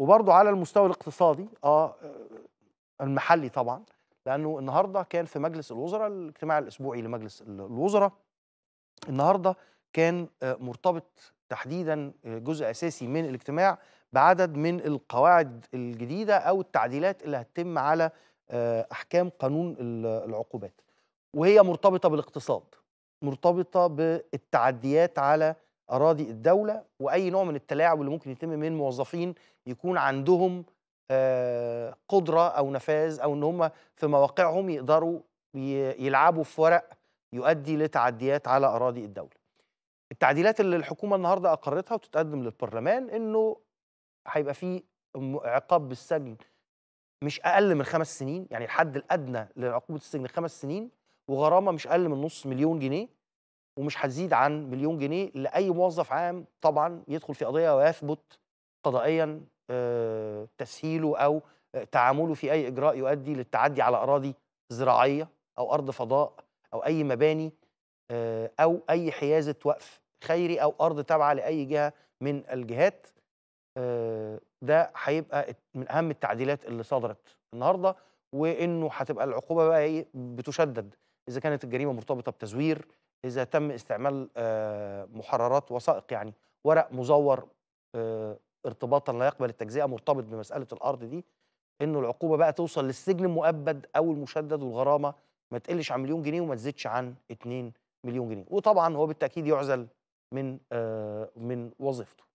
وبرضه على المستوى الاقتصادي اه المحلي طبعا لانه النهارده كان في مجلس الوزراء الاجتماع الاسبوعي لمجلس الوزراء النهارده كان آه، مرتبط تحديدا آه، جزء اساسي من الاجتماع بعدد من القواعد الجديده او التعديلات اللي هتتم على آه، احكام قانون العقوبات وهي مرتبطه بالاقتصاد مرتبطه بالتعديات على اراضي الدوله واي نوع من التلاعب اللي ممكن يتم من موظفين يكون عندهم آه، قدره او نفاذ او ان هم في مواقعهم يقدروا يلعبوا في ورق يؤدي لتعديات على اراضي الدوله. التعديلات اللي الحكومه النهارده اقرتها وتتقدم للبرلمان انه هيبقى في عقاب بالسجن مش اقل من خمس سنين يعني الحد الادنى لعقوبه السجن خمس سنين وغرامه مش اقل من نص مليون جنيه ومش هتزيد عن مليون جنيه لاي موظف عام طبعا يدخل في قضيه ويثبت قضائيا آه، تسهيله او تعامله في اي اجراء يؤدي للتعدي على اراضي زراعيه او ارض فضاء او اي مباني آه، او اي حيازه وقف خيري او ارض تابعه لاي جهه من الجهات آه، ده هيبقى من اهم التعديلات اللي صدرت النهارده وانه هتبقى العقوبه بقى ايه بتشدد اذا كانت الجريمه مرتبطه بتزوير اذا تم استعمال آه، محررات وثائق يعني ورق مزور آه، ارتباطا لا يقبل التجزئه مرتبط بمساله الارض دي انه العقوبه بقى توصل للسجن المؤبد او المشدد والغرامه ما تقلش عن مليون جنيه وما تزيدش عن 2 مليون جنيه وطبعا هو بالتاكيد يعزل من آه، من وظيفته